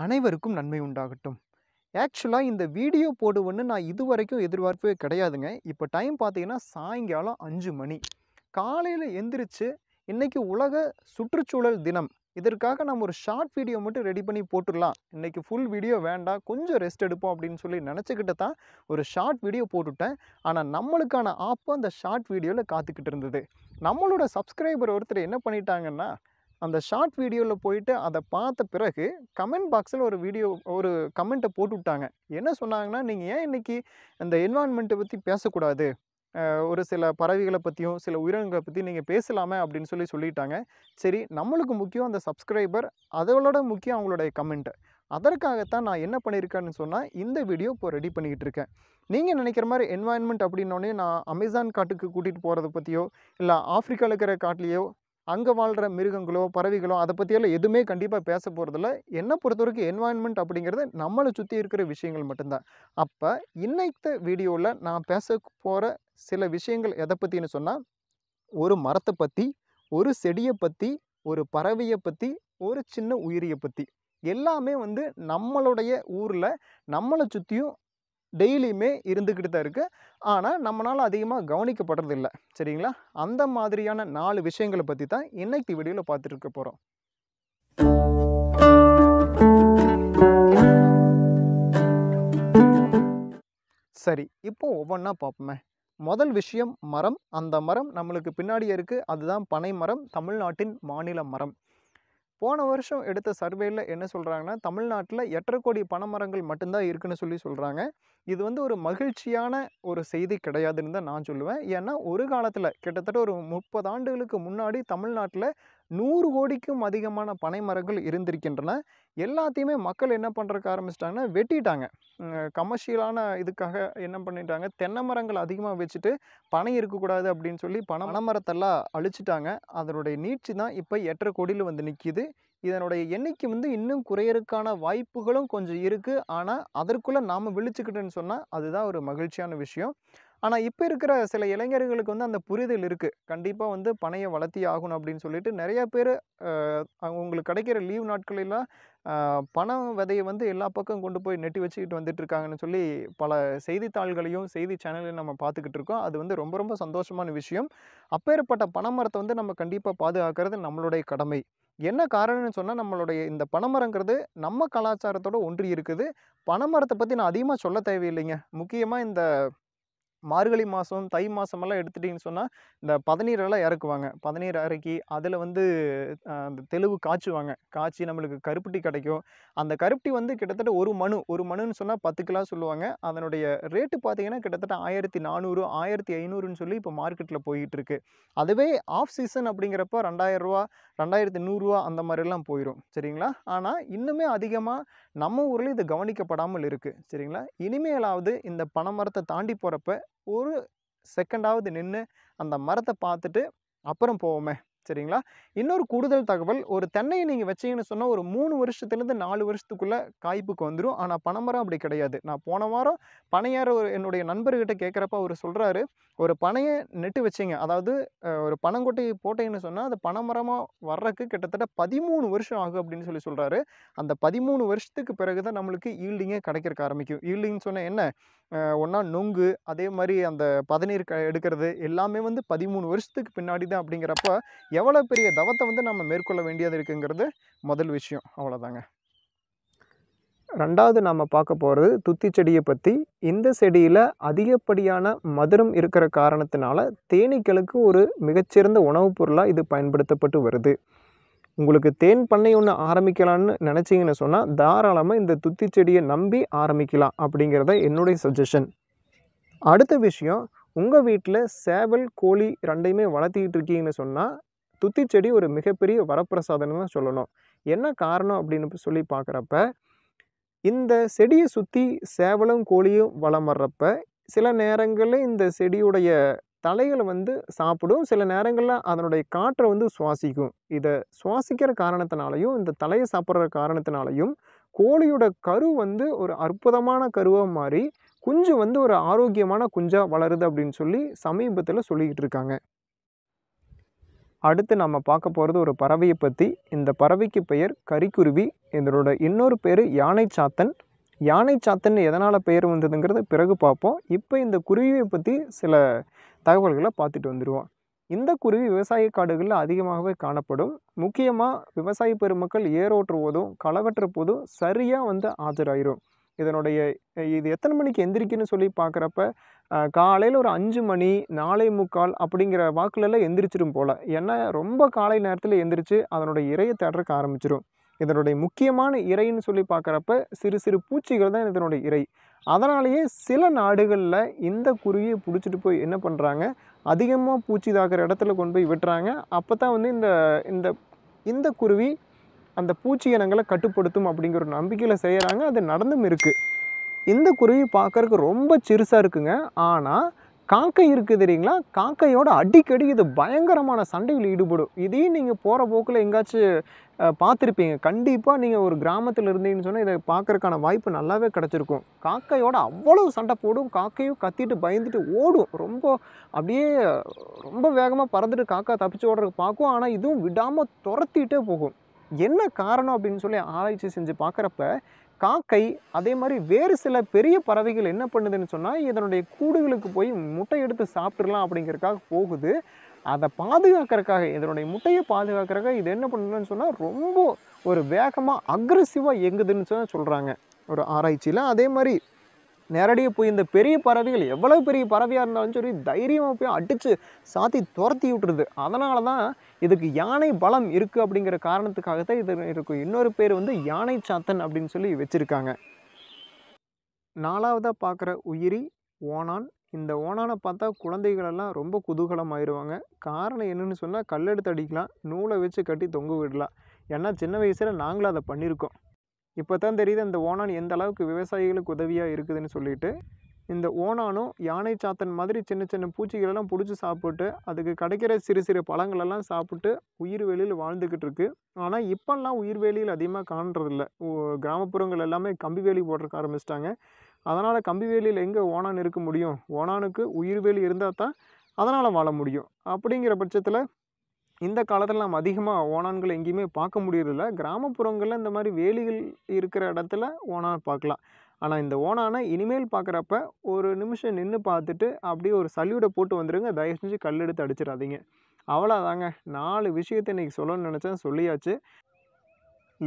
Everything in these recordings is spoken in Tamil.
அனைவருக்கும் நன்மை உண்டாகட்டும் ஆக்சுவலாக இந்த வீடியோ போடுவோன்னு நான் இது வரைக்கும் எதிர்பார்ப்பே கிடையாதுங்க இப்போ டைம் பார்த்தீங்கன்னா சாயங்காலம் அஞ்சு மணி காலையில் எந்திரிச்சு இன்றைக்கி உலக சுற்றுச்சூழல் தினம் இதற்காக நம்ம ஒரு ஷார்ட் வீடியோ மட்டும் ரெடி பண்ணி போட்டுடலாம் இன்றைக்கி ஃபுல் வீடியோ வேண்டாம் கொஞ்சம் ரெஸ்ட் எடுப்போம் அப்படின்னு சொல்லி நினச்சிக்கிட்டு தான் ஒரு ஷார்ட் வீடியோ போட்டுவிட்டேன் ஆனால் நம்மளுக்கான ஆப்பும் அந்த ஷார்ட் வீடியோவில் காத்துக்கிட்டு இருந்தது நம்மளோட சப்ஸ்கிரைபர் ஒருத்தர் என்ன பண்ணிட்டாங்கன்னா அந்த ஷார்ட் வீடியோவில் போயிட்டு அதை பார்த்த பிறகு கமெண்ட் பாக்ஸில் ஒரு வீடியோ ஒரு கமெண்ட்டை போட்டு விட்டாங்க என்ன சொன்னாங்கன்னா நீங்கள் ஏன் இன்றைக்கி அந்த என்வான்மெண்ட்டை பற்றி பேசக்கூடாது ஒரு சில பறவைகளை பற்றியும் சில உயிரினங்களை பற்றி நீங்கள் பேசலாமே அப்படின்னு சொல்லி சொல்லிட்டாங்க சரி நம்மளுக்கு முக்கியம் அந்த சப்ஸ்கிரைபர் அதோட முக்கியம் அவங்களுடைய கமெண்ட்டு அதற்காகத்தான் நான் என்ன பண்ணியிருக்கேன்னு சொன்னால் இந்த வீடியோ இப்போ ரெடி பண்ணிக்கிட்டு இருக்கேன் நீங்கள் நினைக்கிற மாதிரி என்வாயன்மெண்ட் அப்படின்னோடனே நான் அமேசான் காட்டுக்கு கூட்டிகிட்டு போகிறத பற்றியோ இல்லை ஆஃப்ரிக்காவில் இருக்கிற காட்டிலேயோ அங்கே வாழ்கிற மிருகங்களோ பறவைகளோ அதை பற்றியெல்லாம் எதுவுமே கண்டிப்பாக பேச போகிறதில்ல என்னை பொறுத்த வரைக்கும் என்வாயன்மெண்ட் அப்படிங்கிறது நம்மளை சுற்றி இருக்கிற விஷயங்கள் மட்டும்தான் அப்போ இன்னைக்கு வீடியோவில் நான் பேச போகிற சில விஷயங்கள் எதை பற்றின்னு சொன்னால் ஒரு மரத்தை பற்றி ஒரு செடியை பற்றி ஒரு பறவையை பற்றி ஒரு சின்ன உயிரியை பற்றி எல்லாமே வந்து நம்மளுடைய ஊரில் நம்மளை சுற்றியும் டெய்லியுமே இருந்துக்கிட்டு தான் இருக்குது ஆனால் நம்மளால் அதிகமாக கவனிக்கப்படுறது இல்லை சரிங்களா அந்த மாதிரியான நாலு விஷயங்களை பற்றி தான் இன்னைக்கு வீடியோவில் பார்த்துட்டு இருக்க போகிறோம் சரி இப்போ ஒவ்வொன்றா பார்ப்போமே முதல் விஷயம் மரம் அந்த மரம் நம்மளுக்கு பின்னாடி இருக்குது அதுதான் பனை மரம் தமிழ்நாட்டின் மாநில மரம் போன வருஷம் எடுத்த சர்வேயில் என்ன சொல்கிறாங்கன்னா தமிழ்நாட்டில் எட்டரை கோடி பனைமரங்கள் மட்டும்தான் இருக்குன்னு சொல்லி சொல்கிறாங்க இது வந்து ஒரு மகிழ்ச்சியான ஒரு செய்தி கிடையாதுன்னு தான் நான் சொல்லுவேன் ஏன்னா ஒரு காலத்தில் கிட்டத்தட்ட ஒரு முப்பது ஆண்டுகளுக்கு முன்னாடி தமிழ்நாட்டில் நூறு கோடிக்கும் அதிகமான பனை மரங்கள் இருந்திருக்கின்றன எல்லாத்தையுமே மக்கள் என்ன பண்ணுறக்க ஆரம்பிச்சிட்டாங்கன்னா வெட்டிட்டாங்க கமர்ஷியலான இதுக்காக என்ன பண்ணிட்டாங்க தென்னை மரங்கள் அதிகமாக வச்சுட்டு பனை இருக்கக்கூடாது அப்படின்னு சொல்லி பனை பனைமரத்தெல்லாம் அழிச்சிட்டாங்க அதனுடைய நீட்சி தான் இப்போ எட்டரை கோடியில் வந்து நிற்கிது இதனுடைய எண்ணிக்கை வந்து இன்னும் குறையறதுக்கான வாய்ப்புகளும் கொஞ்சம் இருக்குது ஆனால் அதற்குள்ளே நாம் விழிச்சுக்கிட்டேன்னு சொன்னால் அதுதான் ஒரு மகிழ்ச்சியான விஷயம் ஆனால் இப்போ இருக்கிற சில இளைஞர்களுக்கு வந்து அந்த புரிதல் இருக்குது கண்டிப்பாக வந்து பணையை வளர்த்தி ஆகணும் அப்படின்னு சொல்லிட்டு நிறையா பேர் அவங்களுக்கு கிடைக்கிற லீவ் நாட்களெல்லாம் பண விதையை வந்து எல்லா பக்கம் கொண்டு போய் நெட்டி வச்சுக்கிட்டு வந்துட்டு இருக்காங்கன்னு சொல்லி பல செய்தித்தாள்களையும் செய்தி சேனலையும் நம்ம பார்த்துக்கிட்டு இருக்கோம் அது வந்து ரொம்ப ரொம்ப சந்தோஷமான விஷயம் அப்பேற்பட்ட பணமரத்தை வந்து நம்ம கண்டிப்பாக பாதுகாக்கிறது நம்மளுடைய கடமை என்ன காரணம்னு சொன்னால் நம்மளுடைய இந்த பனைமரங்கிறது நம்ம கலாச்சாரத்தோடு ஒன்றி இருக்குது பனைமரத்தை பற்றி நான் அதிகமாக சொல்ல தேவையில்லைங்க முக்கியமாக இந்த மார்கழி மாதம் தை மாதமெல்லாம் எடுத்துட்டிங்கன்னு சொன்னால் இந்த பதநீரெல்லாம் இறக்குவாங்க பதநீர் இறக்கி அதில் வந்து அந்த தெளிவு காய்ச்சுவாங்க காய்ச்சி நம்மளுக்கு கருப்பட்டி கிடைக்கும் அந்த கருப்பட்டி வந்து கிட்டத்தட்ட ஒரு மனு ஒரு மனுன்னு சொன்னால் பத்து கிலோ சொல்லுவாங்க அதனுடைய ரேட்டு பார்த்திங்கன்னா கிட்டத்தட்ட ஆயிரத்தி நானூறு ஆயிரத்தி ஐநூறுன்னு சொல்லி இப்போ மார்க்கெட்டில் போயிட்டுருக்கு அதுவே ஆஃப் சீசன் அப்படிங்கிறப்ப ரெண்டாயிரரூவா ரெண்டாயிரத்தி நூறுரூவா அந்த மாதிரிலாம் போயிடும் சரிங்களா ஆனால் இன்னுமே அதிகமாக நம்ம ஊரில் இது கவனிக்கப்படாமல் இருக்குது சரிங்களா இனிமேலாவது இந்த பனைமரத்தை தாண்டி போகிறப்ப ஒரு செகண்டாவது நின்று அந்த மரத்தை பார்த்துட்டு அப்புறம் போவோமே சரிங்களா இன்னொரு கூடுதல் தகவல் ஒரு தென்னையை நீங்கள் வச்சிங்கன்னு சொன்னால் ஒரு மூணு வருஷத்துலேருந்து நாலு வருஷத்துக்குள்ளே காய்ப்புக்கு வந்துடும் ஆனால் பனைமரம் அப்படி கிடையாது நான் போன வாரம் பனையார் ஒரு என்னுடைய நண்பர்கிட்ட கேட்குறப்ப அவர் சொல்கிறாரு ஒரு பனையை நெட்டு வச்சிங்க அதாவது ஒரு பனங்கொட்டையை போட்டீங்கன்னு சொன்னால் அது பனைமரமாக வர்றதுக்கு கிட்டத்தட்ட பதிமூணு வருஷம் ஆகும் அப்படின்னு சொல்லி சொல்கிறாரு அந்த பதிமூணு வருஷத்துக்கு பிறகு தான் நம்மளுக்கு ஈல்டிங்கே கிடைக்கிறக்க ஆரம்பிக்கும் ஈல்டிங்னு சொன்னால் என்ன ஒன்றா நொங்கு அதே மாதிரி அந்த பதநீர் எடுக்கிறது எல்லாமே வந்து பதிமூணு வருஷத்துக்கு பின்னாடி தான் அப்படிங்கிறப்ப எவ்வளோ பெரிய தவத்தை வந்து நம்ம மேற்கொள்ள வேண்டியது இருக்குங்கிறது முதல் விஷயம் அவ்வளோதாங்க ரெண்டாவது நாம் பார்க்க போகிறது துத்தி செடியை பற்றி இந்த செடியில் அதிகப்படியான மதுரம் இருக்கிற காரணத்தினால தேனீக்களுக்கு ஒரு மிகச்சிறந்த உணவுப் பொருளாக இது பயன்படுத்தப்பட்டு வருது உங்களுக்கு தேன் பண்ணை ஒன்று ஆரம்பிக்கலான்னு நினச்சிங்கன்னு சொன்னால் தாராளமாக இந்த துத்தி செடியை நம்பி ஆரம்பிக்கலாம் அப்படிங்கிறத என்னுடைய சஜஷன் அடுத்த விஷயம் உங்கள் வீட்டில் சேவல் கோழி ரெண்டையுமே வளர்த்திக்கிட்டு இருக்கீங்கன்னு சொன்னால் துத்தி செடி ஒரு மிகப்பெரிய வரப்பிரசாதம்னு தான் சொல்லணும் என்ன காரணம் அப்படின்னு சொல்லி பார்க்குறப்ப இந்த செடியை சுற்றி சேவலும் கோழியும் வளம் வர்றப்ப சில நேரங்களில் இந்த செடியுடைய தலைகளை வந்து சாப்பிடும் சில நேரங்களில் அதனுடைய காற்றை வந்து சுவாசிக்கும் இதை சுவாசிக்கிற காரணத்தினாலையும் இந்த தலையை சாப்பிட்ற காரணத்தினாலையும் கோழியோட கரு வந்து ஒரு அற்புதமான கருவாக மாறி குஞ்சு வந்து ஒரு ஆரோக்கியமான குஞ்சாக வளருது அப்படின்னு சொல்லி சமீபத்தில் சொல்லிக்கிட்டு இருக்காங்க அடுத்து நம்ம பார்க்க போகிறது ஒரு பறவையை பற்றி இந்த பறவைக்கு பெயர் கரிக்குருவி இதனோட இன்னொரு பேர் யானை சாத்தன் யானை சாத்தன் எதனால் பெயர் வந்ததுங்கிறத பிறகு பார்ப்போம் இப்போ இந்த குருவியை பற்றி சில தகவல்களை பார்த்துட்டு வந்துடுவோம் இந்த குருவி விவசாய காடுகளில் அதிகமாகவே காணப்படும் முக்கியமாக விவசாய பெருமக்கள் ஏரோட்டுறுவதும் களை களவற்ற போதும் சரியாக வந்து ஆஜராயிரும் இதனுடைய இது எத்தனை மணிக்கு எந்திரிக்குன்னு சொல்லி பார்க்குறப்ப காலையில் ஒரு அஞ்சு மணி நாலே முக்கால் அப்படிங்கிற வாக்குலெல்லாம் எந்திரிச்சிடும் போல் ஏன்னா ரொம்ப காலை நேரத்தில் எந்திரிச்சு அதனுடைய இறையை தேடுறக்க ஆரம்பிச்சிடும் இதனுடைய முக்கியமான இறைன்னு சொல்லி பார்க்குறப்ப சிறு சிறு பூச்சிகள் தான் இதனுடைய இறை அதனாலேயே சில நாடுகளில் இந்த குருவியை பிடிச்சிட்டு போய் என்ன பண்ணுறாங்க அதிகமாக பூச்சி தாக்குற இடத்துல கொண்டு போய் விட்டுறாங்க அப்போ தான் வந்து இந்த இந்த இந்த குருவி அந்த பூச்சி இனங்களை கட்டுப்படுத்தும் அப்படிங்கிற ஒரு நம்பிக்கையில் செய்கிறாங்க அது நடந்தும் இருக்குது இந்த குருவி பார்க்குறக்கு ரொம்ப சிறுசாக இருக்குங்க ஆனால் காக்கை இருக்குது தெரியுங்களா காக்கையோட அடிக்கடி இது பயங்கரமான சண்டையில் ஈடுபடும் இதையும் நீங்கள் போகிற போக்கில் எங்கேயாச்சும் பார்த்துருப்பீங்க கண்டிப்பாக நீங்கள் ஒரு கிராமத்தில் இருந்தீங்கன்னு சொன்னால் இதை பார்க்குறக்கான வாய்ப்பு நல்லாவே கிடச்சிருக்கும் காக்கையோட அவ்வளோ சண்டை போடும் காக்கையும் கத்திட்டு பயந்துட்டு ஓடும் ரொம்ப அப்படியே ரொம்ப வேகமாக பறந்துட்டு காக்கா தப்பிச்சு ஓடுறதுக்கு பார்க்கும் ஆனால் இதுவும் விடாமல் துரத்திட்டே போகும் என்ன காரணம் அப்படின்னு சொல்லி ஆராய்ச்சி செஞ்சு பார்க்குறப்ப காக்கை அதே மாதிரி வேறு சில பெரிய பறவைகள் என்ன பண்ணுதுன்னு சொன்னால் இதனுடைய கூடுகளுக்கு போய் முட்டை எடுத்து சாப்பிட்றலாம் அப்படிங்கிறதுக்காக போகுது அதை பாதுகாக்கிறதுக்காக இதனுடைய முட்டையை பாதுகாக்கிறக்காக இது என்ன பண்ணுதுன்னு சொன்னால் ரொம்ப ஒரு வேகமாக அக்ரஸிவாக எங்குதுன்னு சொன்னால் சொல்கிறாங்க ஒரு ஆராய்ச்சியில் அதே மாதிரி நேரடியாக போய் இந்த பெரிய பறவைகள் எவ்வளோ பெரிய பறவையாக இருந்தாலும் சரி தைரியமாக போய் அடித்து சாத்தி துரத்தி விட்டுருது அதனால தான் இதுக்கு யானை பலம் இருக்குது அப்படிங்கிற காரணத்துக்காக தான் இது இருக்கும் இன்னொரு பேர் வந்து யானை சாத்தன் அப்படின்னு சொல்லி வச்சுருக்காங்க நாலாவதாக பார்க்குற உயிரி ஓனான் இந்த ஓனானை பார்த்தா குழந்தைகளெல்லாம் ரொம்ப குதூகலம் ஆயிடுவாங்க காரணம் என்னென்னு சொன்னால் கல்லெடுத்து அடிக்கலாம் நூலை வச்சு கட்டி தொங்க விடலாம் ஏன்னா சின்ன வயசில் நாங்களும் அதை பண்ணியிருக்கோம் இப்போ தான் தெரியுது இந்த ஓணான் எந்த அளவுக்கு விவசாயிகளுக்கு உதவியாக இருக்குதுன்னு சொல்லிட்டு இந்த ஓனானும் யானை சாத்தன் மாதிரி சின்ன சின்ன பூச்சிகளெல்லாம் பிடிச்சி சாப்பிட்டு அதுக்கு கிடைக்கிற சிறு சிறு பழங்களெல்லாம் சாப்பிட்டு உயிர் வெளியில் வாழ்ந்துக்கிட்டு இருக்கு ஆனால் இப்போல்லாம் உயிர் வேலியில் அதிகமாக காண்றதில்ல கிராமப்புறங்கள் எல்லாமே கம்பி வேலி போடுறக்க ஆரம்பிச்சிட்டாங்க அதனால் கம்பி வேலியில் எங்கே ஓணான் இருக்க முடியும் ஓணானுக்கு உயிர் வேலி இருந்தால் தான் அதனால் வாழ முடியும் அப்படிங்கிற பட்சத்தில் இந்த காலத்தில் நம்ம அதிகமாக ஓனான்கள் எங்கேயுமே பார்க்க முடியறதில்ல கிராமப்புறங்களில் இந்த மாதிரி வேலிகள் இருக்கிற இடத்துல ஓனான் பார்க்கலாம் ஆனால் இந்த ஓனானை இனிமேல் பார்க்குறப்ப ஒரு நிமிஷம் நின்று பார்த்துட்டு அப்படியே ஒரு சல்யூட்டை போட்டு வந்துடுங்க தயவு செஞ்சு கல் எடுத்து அடிச்சிடாதீங்க அவ்வளோதாங்க நாலு விஷயத்தை இன்றைக்கி சொல்லணும்னு நினச்சேன் சொல்லியாச்சு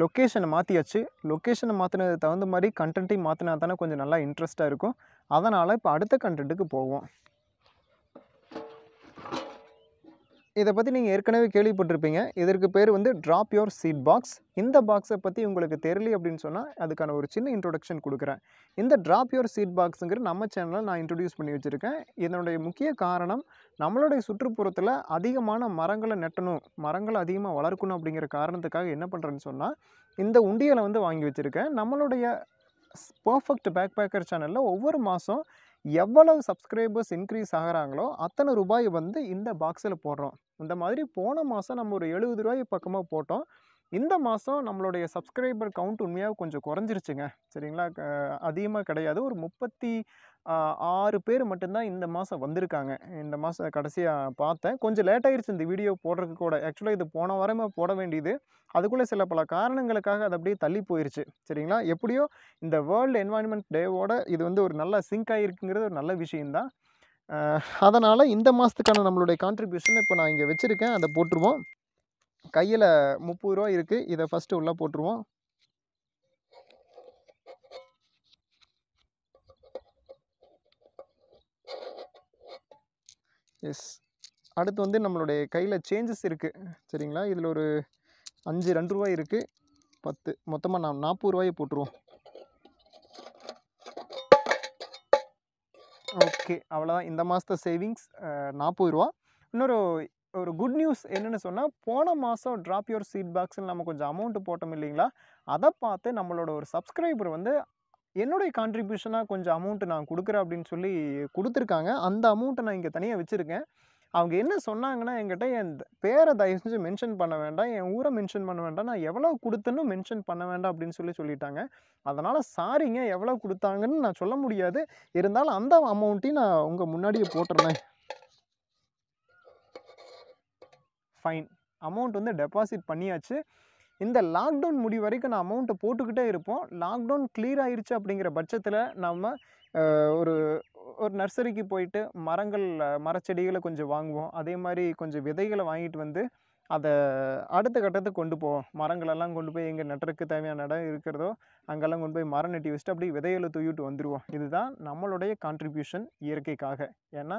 லொக்கேஷனை மாற்றியாச்சு லொக்கேஷனை மாற்றினது தகுந்த மாதிரி கண்டென்ட்டையும் மாற்றினா தானே கொஞ்சம் நல்லா இன்ட்ரெஸ்ட்டாக இருக்கும் அதனால் இப்போ அடுத்த கண்டென்ட்டுக்கு போவோம் இதை பற்றி நீங்கள் ஏற்கனவே கேள்விப்பட்டிருப்பீங்க இதற்கு பேர் வந்து ட்ராப் யோர் சீட் பாக்ஸ் இந்த பாக்ஸை பற்றி உங்களுக்கு தெரியல அப்படின்னு சொன்னால் அதுக்கான ஒரு சின்ன இன்ட்ரொடக்ஷன் கொடுக்குறேன் இந்த ட்ராப் யோர் சீட் பாக்ஸுங்கிற நம்ம சேனலில் நான் இன்ட்ரடியூஸ் பண்ணி வச்சுருக்கேன் இதனுடைய முக்கிய காரணம் நம்மளுடைய சுற்றுப்புறத்தில் அதிகமான மரங்களை நெட்டணும் மரங்களை அதிகமாக வளர்க்கணும் அப்படிங்கிற காரணத்துக்காக என்ன பண்ணுறேன்னு சொன்னால் இந்த உண்டியலை வந்து வாங்கி வச்சுருக்கேன் நம்மளுடைய பர்ஃபெக்ட் பேக் பேக்கர் சேனலில் ஒவ்வொரு மாதம் எவ்வளவு சப்ஸ்கிரைபர்ஸ் இன்க்ரீஸ் ஆகிறாங்களோ அத்தனை ரூபாய் வந்து இந்த பாக்ஸில் போடுறோம் இந்த மாதிரி போன மாதம் நம்ம ஒரு எழுபது ரூபாய் பக்கமாக போட்டோம் இந்த மாதம் நம்மளுடைய சப்ஸ்கிரைபர் கவுண்ட் உண்மையாக கொஞ்சம் குறைஞ்சிருச்சுங்க சரிங்களா அதிகமாக கிடையாது ஒரு முப்பத்தி ஆறு பேர் மட்டும்தான் இந்த மாதம் வந்திருக்காங்க இந்த மாதம் கடைசியாக பார்த்தேன் கொஞ்சம் லேட் ஆகிடுச்சு இந்த வீடியோ போடுறதுக்கு கூட ஆக்சுவலாக இது போன வாரமே போட வேண்டியது அதுக்குள்ளே சில பல காரணங்களுக்காக அது அப்படியே தள்ளி போயிடுச்சு சரிங்களா எப்படியோ இந்த வேர்ல்டு என்வாயன்மெண்ட் டேவோட இது வந்து ஒரு நல்ல சிங்க் ஆகிருக்குங்கிறது ஒரு நல்ல விஷயந்தான் அதனால் இந்த மாதத்துக்கான நம்மளுடைய கான்ட்ரிபியூஷன் இப்போ நான் இங்கே வச்சுருக்கேன் அதை போட்டுருவோம் கையில் முப்பது ரூபா இருக்குது இதை ஃபஸ்ட்டு உள்ளே போட்டுருவோம் எஸ் அடுத்து வந்து நம்மளுடைய கையில் சேஞ்சஸ் இருக்குது சரிங்களா இதில் ஒரு அஞ்சு ரெண்டு ரூபாய் இருக்குது பத்து மொத்தமாக நான் நாற்பது ரூபாயை போட்டுருவோம் ஓகே அவ்வளோதான் இந்த மாதத்த சேவிங்ஸ் நாற்பது ரூபா இன்னொரு ஒரு குட் நியூஸ் என்னென்னு சொன்னால் போன மாதம் ட்ராப் யுவர் சீட் பாக்ஸில் நம்ம கொஞ்சம் அமௌண்ட்டு போட்டோம் இல்லைங்களா அதை பார்த்து நம்மளோட ஒரு சப்ஸ்கிரைபர் வந்து என்னுடைய கான்ட்ரிபியூஷனாக கொஞ்சம் அமௌண்ட்டு நான் கொடுக்குறேன் அப்படின்னு சொல்லி கொடுத்துருக்காங்க அந்த அமௌண்ட்டை நான் இங்கே தனியாக வச்சுருக்கேன் அவங்க என்ன சொன்னாங்கன்னா என்கிட்ட என் பேரை தயவு செஞ்சு மென்ஷன் பண்ண வேண்டாம் என் ஊரை மென்ஷன் பண்ண வேண்டாம் நான் எவ்வளோ கொடுத்தேன்னு மென்ஷன் பண்ண வேண்டாம் அப்படின்னு சொல்லி சொல்லிட்டாங்க அதனால் சாரிங்க எவ்வளோ கொடுத்தாங்கன்னு நான் சொல்ல முடியாது இருந்தாலும் அந்த அமௌண்ட்டையும் நான் உங்கள் முன்னாடியே போட்டுறேன் ஃபைன் அமௌண்ட் வந்து டெபாசிட் பண்ணியாச்சு இந்த லாக்டவுன் முடி வரைக்கும் நான் அமௌண்ட்டை போட்டுக்கிட்டே இருப்போம் லாக்டவுன் கிளியர் ஆயிடுச்சு அப்படிங்கிற பட்சத்தில் நம்ம ஒரு ஒரு நர்சரிக்கு போயிட்டு மரங்கள் மரச்செடிகளை கொஞ்சம் வாங்குவோம் அதே மாதிரி கொஞ்சம் விதைகளை வாங்கிட்டு வந்து அதை அடுத்த கட்டத்துக்கு கொண்டு போவோம் மரங்களெல்லாம் கொண்டு போய் எங்கே நட்டுறதுக்கு தேவையான இடம் இருக்கிறதோ அங்கெல்லாம் கொண்டு போய் மரம் நட்டி வச்சுட்டு அப்படியே விதைகளை தூயிட்டு வந்துடுவோம் இதுதான் நம்மளுடைய கான்ட்ரிபியூஷன் இயற்கைக்காக ஏன்னா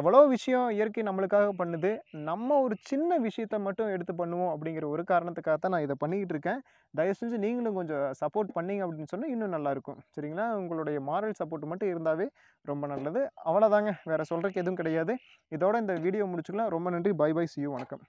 எவ்வளோ விஷயம் இயற்கை நம்மளுக்காக பண்ணுது நம்ம ஒரு சின்ன விஷயத்த மட்டும் எடுத்து பண்ணுவோம் அப்படிங்கிற ஒரு காரணத்துக்காக தான் நான் இதை பண்ணிக்கிட்டு இருக்கேன் தயவு செஞ்சு நீங்களும் கொஞ்சம் சப்போர்ட் பண்ணிங்க அப்படின்னு சொன்னால் இன்னும் நல்லாயிருக்கும் சரிங்களா உங்களுடைய மாரல் சப்போர்ட் மட்டும் இருந்தாவே ரொம்ப நல்லது அவ்வளோதாங்க வேறு சொல்கிறதுக்கு எதுவும் கிடையாது இதோட இந்த வீடியோ முடிச்சுக்கலாம் ரொம்ப நன்றி பை பை சியூ வணக்கம்